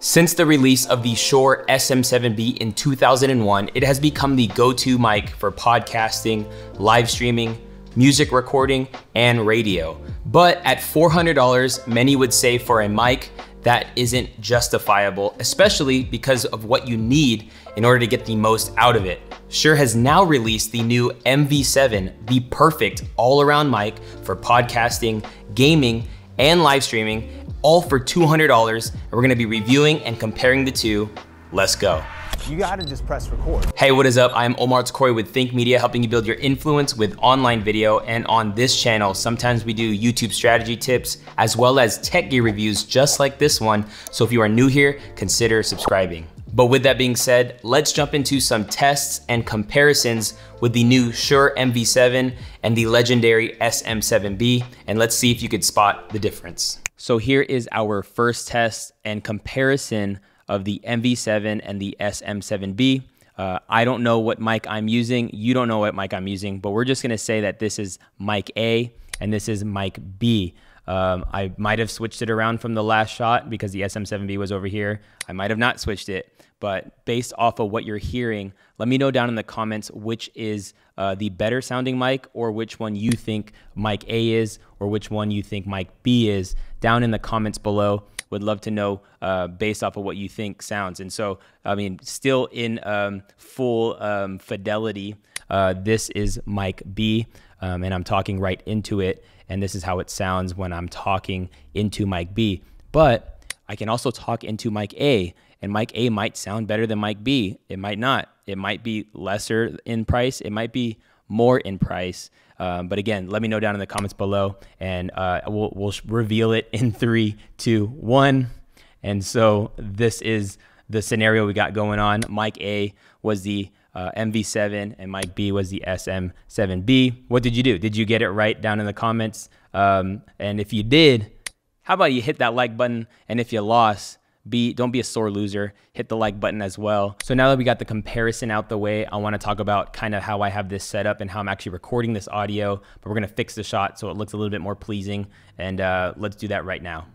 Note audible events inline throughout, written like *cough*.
Since the release of the Shure SM7B in 2001, it has become the go-to mic for podcasting, live streaming, music recording, and radio. But at $400, many would say for a mic that isn't justifiable, especially because of what you need in order to get the most out of it. Shure has now released the new MV7, the perfect all-around mic for podcasting, gaming, and live streaming all for $200, and we're gonna be reviewing and comparing the two. Let's go. You gotta just press record. Hey, what is up? I'm Omar Corey with Think Media, helping you build your influence with online video. And on this channel, sometimes we do YouTube strategy tips as well as tech gear reviews just like this one. So if you are new here, consider subscribing. But with that being said, let's jump into some tests and comparisons with the new Shure MV7 and the legendary SM7B, and let's see if you could spot the difference. So here is our first test and comparison of the MV7 and the SM7B. Uh, I don't know what mic I'm using. You don't know what mic I'm using, but we're just gonna say that this is mic A and this is mic B. Um, I might have switched it around from the last shot because the SM7B was over here. I might have not switched it, but based off of what you're hearing, let me know down in the comments which is uh, the better sounding mic or which one you think mic A is or which one you think mic B is down in the comments below. Would love to know uh, based off of what you think sounds. And so, I mean, still in um, full um, fidelity, uh, this is mic B um, and I'm talking right into it. And this is how it sounds when I'm talking into mic B. But I can also talk into mic A, and mic A might sound better than mic B. It might not. It might be lesser in price. It might be more in price. Um, but again, let me know down in the comments below, and uh, we'll, we'll reveal it in three, two, one. And so this is the scenario we got going on. Mic A was the uh, MV7, and Mike B was the SM7B. What did you do? Did you get it right down in the comments? Um, and if you did, how about you hit that like button? And if you lost, be don't be a sore loser. Hit the like button as well. So now that we got the comparison out the way, I want to talk about kind of how I have this set up and how I'm actually recording this audio. But we're gonna fix the shot so it looks a little bit more pleasing. And uh, let's do that right now.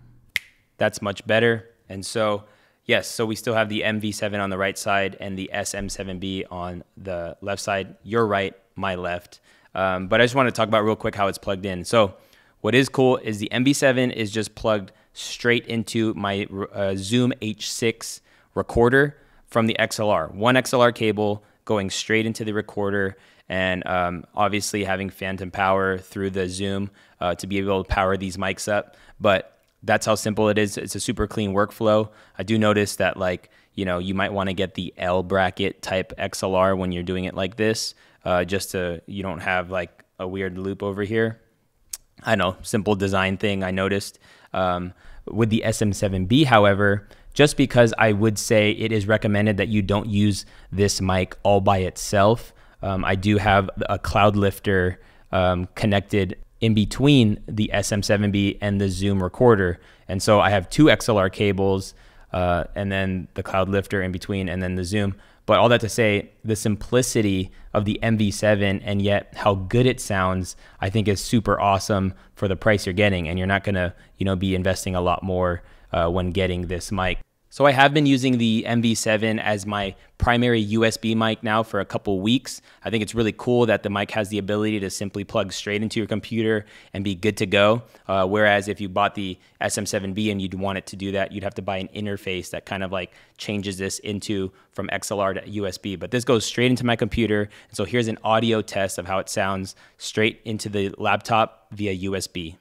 That's much better. And so Yes, so we still have the MV7 on the right side and the SM7B on the left side. Your right, my left. Um, but I just want to talk about real quick how it's plugged in. So what is cool is the MV7 is just plugged straight into my uh, Zoom H6 recorder from the XLR. One XLR cable going straight into the recorder and um, obviously having phantom power through the Zoom uh, to be able to power these mics up. But that's how simple it is. It's a super clean workflow. I do notice that like, you know, you might want to get the L bracket type XLR when you're doing it like this, uh, just to, you don't have like a weird loop over here. I know, simple design thing I noticed. Um, with the SM7B, however, just because I would say it is recommended that you don't use this mic all by itself, um, I do have a cloud lifter um, connected in between the SM7B and the Zoom recorder. And so I have two XLR cables uh, and then the Cloud Lifter in between and then the Zoom. But all that to say, the simplicity of the MV7 and yet how good it sounds, I think is super awesome for the price you're getting. And you're not gonna, you know, be investing a lot more uh, when getting this mic. So I have been using the MV7 as my primary USB mic now for a couple weeks. I think it's really cool that the mic has the ability to simply plug straight into your computer and be good to go. Uh, whereas if you bought the SM7B and you'd want it to do that, you'd have to buy an interface that kind of like changes this into from XLR to USB. But this goes straight into my computer. And so here's an audio test of how it sounds straight into the laptop via USB.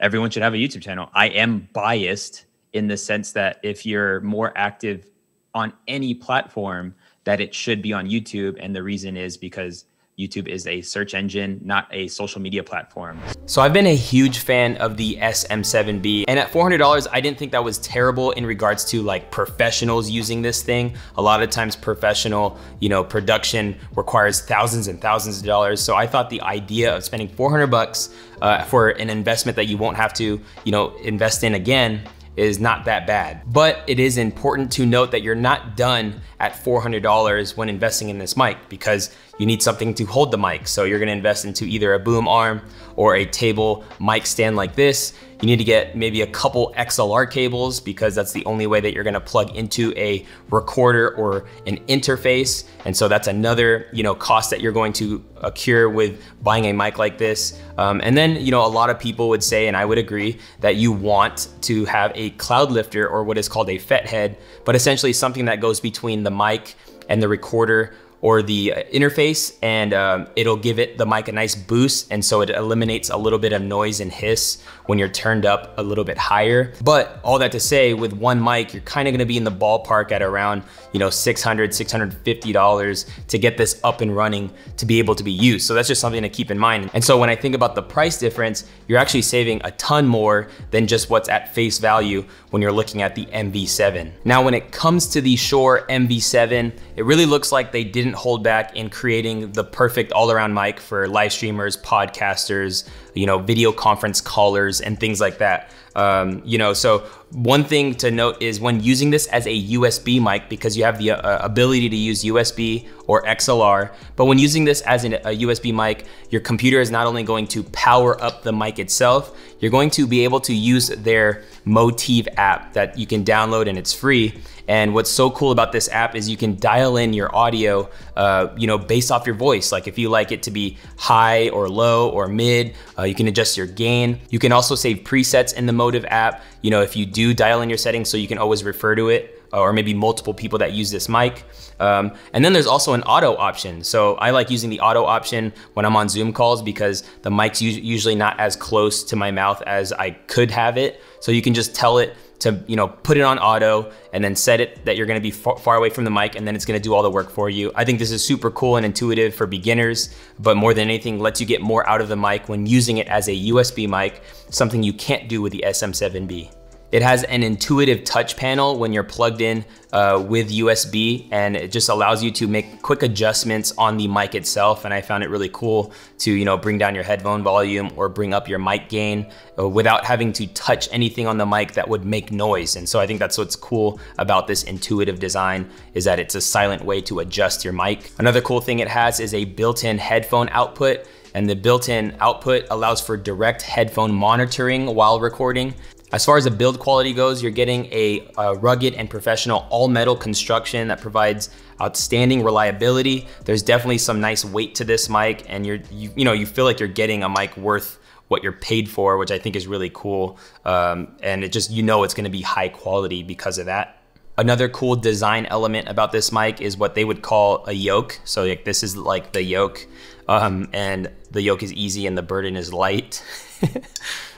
Everyone should have a YouTube channel. I am biased in the sense that if you're more active on any platform, that it should be on YouTube. And the reason is because YouTube is a search engine, not a social media platform. So I've been a huge fan of the SM7B and at $400, I didn't think that was terrible in regards to like professionals using this thing. A lot of times professional, you know, production requires thousands and thousands of dollars. So I thought the idea of spending 400 bucks uh, for an investment that you won't have to, you know, invest in again is not that bad. But it is important to note that you're not done at $400 when investing in this mic because you need something to hold the mic. So you're gonna invest into either a boom arm or a table mic stand like this. You need to get maybe a couple XLR cables because that's the only way that you're gonna plug into a recorder or an interface. And so that's another you know cost that you're going to incur with buying a mic like this. Um, and then you know a lot of people would say, and I would agree, that you want to have a cloud lifter or what is called a FET head, but essentially something that goes between the mic and the recorder or the uh, interface and um, it'll give it the mic a nice boost and so it eliminates a little bit of noise and hiss when you're turned up a little bit higher. But all that to say with one mic, you're kind of gonna be in the ballpark at around you know 600, $650 to get this up and running to be able to be used. So that's just something to keep in mind. And so when I think about the price difference, you're actually saving a ton more than just what's at face value when you're looking at the MV7. Now when it comes to the Shure MV7, it really looks like they didn't didn't hold back in creating the perfect all around mic for live streamers, podcasters, you know, video conference callers, and things like that. Um, you know, so one thing to note is when using this as a USB mic, because you have the uh, ability to use USB or XLR, but when using this as an, a USB mic, your computer is not only going to power up the mic itself, you're going to be able to use their Motive app that you can download and it's free. And what's so cool about this app is you can dial in your audio, uh, you know, based off your voice. Like if you like it to be high or low or mid, uh, you can adjust your gain. You can also save presets in the Motive app. You know, if you do dial in your settings so you can always refer to it uh, or maybe multiple people that use this mic. Um, and then there's also an auto option. So I like using the auto option when I'm on Zoom calls because the mic's usually not as close to my mouth as I could have it. So you can just tell it, to you know put it on auto and then set it that you're gonna be far, far, away from the mic and then it's gonna do all the work for you. I think this is super cool and intuitive for beginners, but more than anything, lets you get more out of the mic when using it as a USB mic, something you can't do with the SM7B. It has an intuitive touch panel when you're plugged in uh, with USB and it just allows you to make quick adjustments on the mic itself. And I found it really cool to, you know, bring down your headphone volume or bring up your mic gain uh, without having to touch anything on the mic that would make noise. And so I think that's what's cool about this intuitive design is that it's a silent way to adjust your mic. Another cool thing it has is a built-in headphone output and the built-in output allows for direct headphone monitoring while recording. As far as the build quality goes, you're getting a, a rugged and professional all metal construction that provides outstanding reliability. There's definitely some nice weight to this mic and you're, you, you know, you feel like you're getting a mic worth what you're paid for, which I think is really cool. Um, and it just, you know, it's gonna be high quality because of that. Another cool design element about this mic is what they would call a yoke. So like this is like the yoke um, and the yoke is easy and the burden is light. *laughs*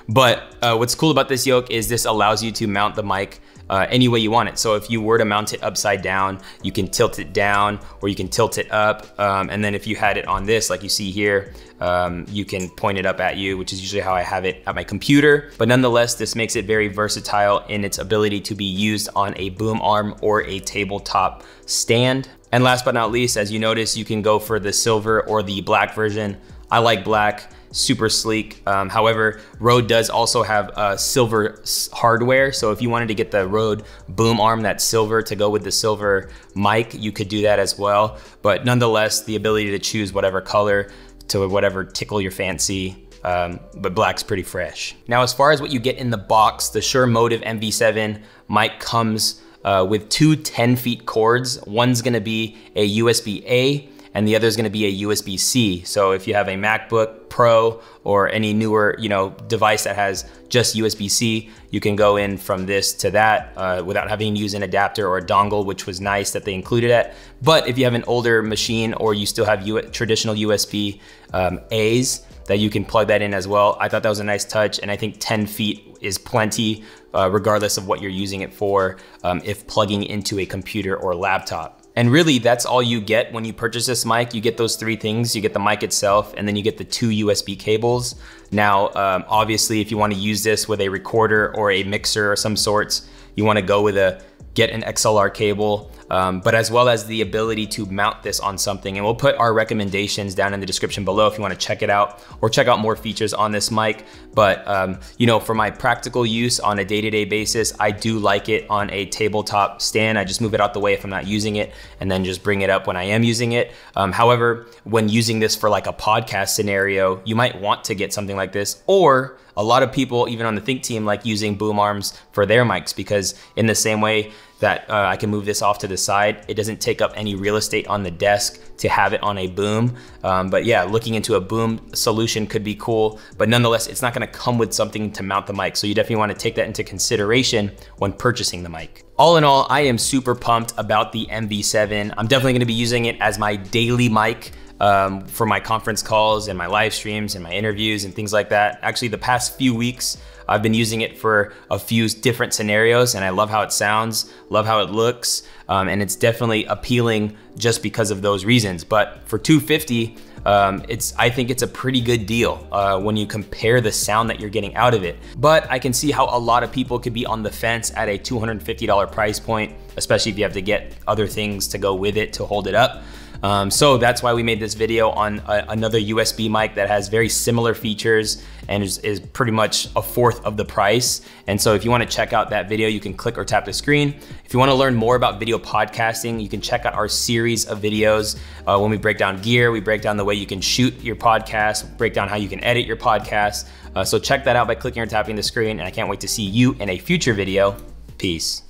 But uh, what's cool about this yoke is this allows you to mount the mic uh, any way you want it. So if you were to mount it upside down, you can tilt it down or you can tilt it up. Um, and then if you had it on this, like you see here, um, you can point it up at you, which is usually how I have it at my computer. But nonetheless, this makes it very versatile in its ability to be used on a boom arm or a tabletop stand. And last but not least, as you notice, you can go for the silver or the black version. I like black super sleek. Um, however, Rode does also have uh, silver hardware. So if you wanted to get the Rode boom arm that's silver to go with the silver mic, you could do that as well. But nonetheless, the ability to choose whatever color to whatever tickle your fancy um, but black's pretty fresh. Now, as far as what you get in the box, the Shure Motive MV7 mic comes uh, with two 10 feet cords. One's gonna be a USB-A and the other is going to be a USB-C. So if you have a MacBook Pro or any newer, you know, device that has just USB-C, you can go in from this to that uh, without having to use an adapter or a dongle, which was nice that they included it. But if you have an older machine or you still have U traditional USB um, A's, that you can plug that in as well. I thought that was a nice touch, and I think 10 feet is plenty, uh, regardless of what you're using it for, um, if plugging into a computer or laptop. And really that's all you get when you purchase this mic. You get those three things. You get the mic itself and then you get the two USB cables. Now, um, obviously if you wanna use this with a recorder or a mixer or some sorts, you wanna go with a, get an XLR cable um, but as well as the ability to mount this on something. And we'll put our recommendations down in the description below if you wanna check it out or check out more features on this mic. But um, you know, for my practical use on a day-to-day -day basis, I do like it on a tabletop stand. I just move it out the way if I'm not using it and then just bring it up when I am using it. Um, however, when using this for like a podcast scenario, you might want to get something like this or a lot of people, even on the Think team, like using boom arms for their mics because in the same way, that uh, I can move this off to the side. It doesn't take up any real estate on the desk to have it on a boom. Um, but yeah, looking into a boom solution could be cool, but nonetheless, it's not gonna come with something to mount the mic. So you definitely wanna take that into consideration when purchasing the mic. All in all, I am super pumped about the MV7. I'm definitely gonna be using it as my daily mic um, for my conference calls and my live streams and my interviews and things like that. Actually, the past few weeks, I've been using it for a few different scenarios and I love how it sounds, love how it looks, um, and it's definitely appealing just because of those reasons. But for 250, um, it's I think it's a pretty good deal uh, when you compare the sound that you're getting out of it. But I can see how a lot of people could be on the fence at a $250 price point, especially if you have to get other things to go with it to hold it up. Um, so that's why we made this video on a, uh, another USB mic that has very similar features and is, is, pretty much a fourth of the price. And so if you wanna check out that video, you can click or tap the screen. If you wanna learn more about video podcasting, you can check out our series of videos. Uh, when we break down gear, we break down the way you can shoot your podcast, break down how you can edit your podcast. Uh, so check that out by clicking or tapping the screen. And I can't wait to see you in a future video. Peace.